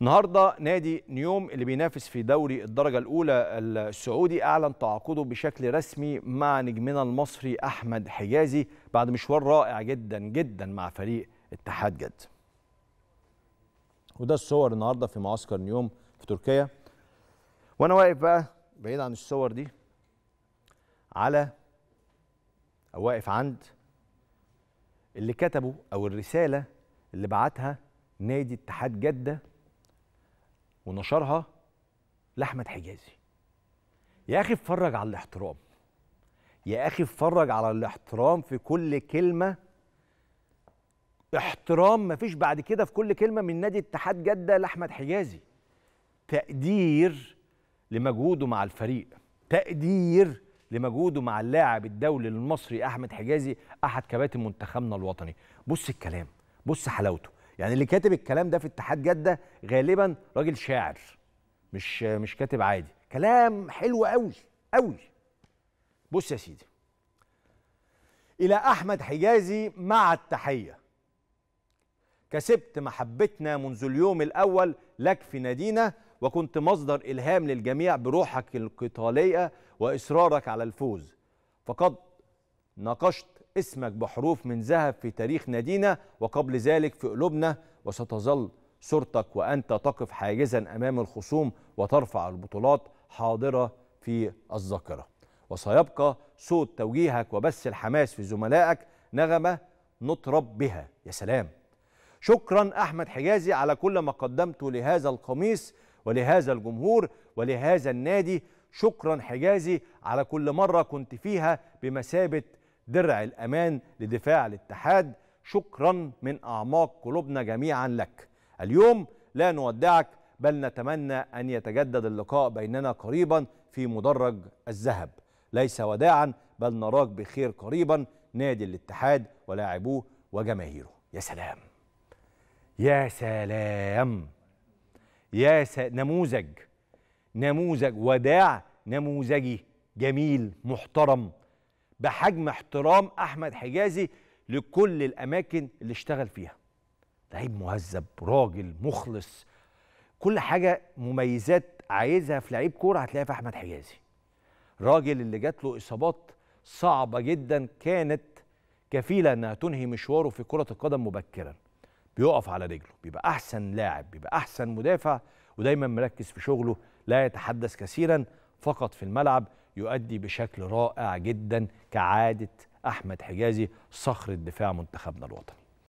النهارده نادي نيوم اللي بينافس في دوري الدرجه الاولى السعودي اعلن تعاقده بشكل رسمي مع نجمنا المصري احمد حجازي بعد مشوار رائع جدا جدا مع فريق اتحاد جد. وده الصور النهارده في معسكر نيوم في تركيا. وانا واقف بقى بعيد عن الصور دي على او واقف عند اللي كتبه او الرساله اللي بعتها نادي اتحاد جده ونشرها لاحمد حجازي يا اخي اتفرج على الاحترام يا اخي اتفرج على الاحترام في كل كلمه احترام مفيش بعد كده في كل كلمه من نادي اتحاد جده لاحمد حجازي تقدير لمجهوده مع الفريق تقدير لمجهوده مع اللاعب الدولي المصري احمد حجازي احد كباتن منتخبنا الوطني بص الكلام بص حلاوته يعني اللي كاتب الكلام ده في اتحاد جده غالبا راجل شاعر مش مش كاتب عادي كلام حلو قوي قوي بص يا سيدي الى احمد حجازي مع التحيه كسبت محبتنا منذ اليوم الاول لك في نادينا وكنت مصدر الهام للجميع بروحك القتاليه واصرارك على الفوز فقد ناقشت اسمك بحروف من ذهب في تاريخ نادينا وقبل ذلك في قلوبنا وستظل صورتك وأنت تقف حاجزا أمام الخصوم وترفع البطولات حاضرة في الذاكرة وسيبقى صوت توجيهك وبث الحماس في زملائك نغمة نطرب بها يا سلام شكرا أحمد حجازي على كل ما قدمته لهذا القميص ولهذا الجمهور ولهذا النادي شكرا حجازي على كل مرة كنت فيها بمثابة درع الأمان لدفاع الاتحاد شكرا من أعماق قلوبنا جميعا لك اليوم لا نودعك بل نتمنى أن يتجدد اللقاء بيننا قريبا في مدرج الذهب ليس وداعا بل نراك بخير قريبا نادي الاتحاد ولاعبوه وجماهيره يا سلام يا سلام يا س... نموذج نموذج وداع نموذجي جميل محترم بحجم احترام احمد حجازي لكل الاماكن اللي اشتغل فيها لعيب مهذب راجل مخلص كل حاجه مميزات عايزها في لعيب كوره هتلاقيها في احمد حجازي راجل اللي جات له اصابات صعبه جدا كانت كفيله انها تنهي مشواره في كره القدم مبكرا بيقف على رجله بيبقى احسن لاعب بيبقى احسن مدافع ودايما مركز في شغله لا يتحدث كثيرا فقط في الملعب يؤدي بشكل رائع جدا كعادة أحمد حجازي صخر الدفاع منتخبنا الوطني